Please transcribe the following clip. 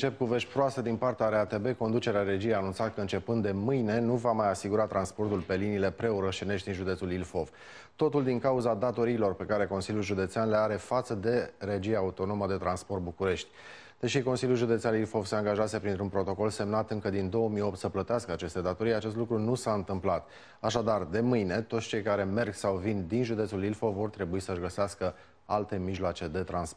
Încep cu vești proaste din partea RATB. Conducerea regiei a anunțat că începând de mâine nu va mai asigura transportul pe liniile preurășenești din județul Ilfov. Totul din cauza datoriilor pe care Consiliul Județean le are față de regia autonomă de transport București. Deși Consiliul Județean Ilfov se angajase printr-un protocol semnat încă din 2008 să plătească aceste datorii, acest lucru nu s-a întâmplat. Așadar, de mâine, toți cei care merg sau vin din județul Ilfov vor trebui să-și găsească alte mijloace de transport.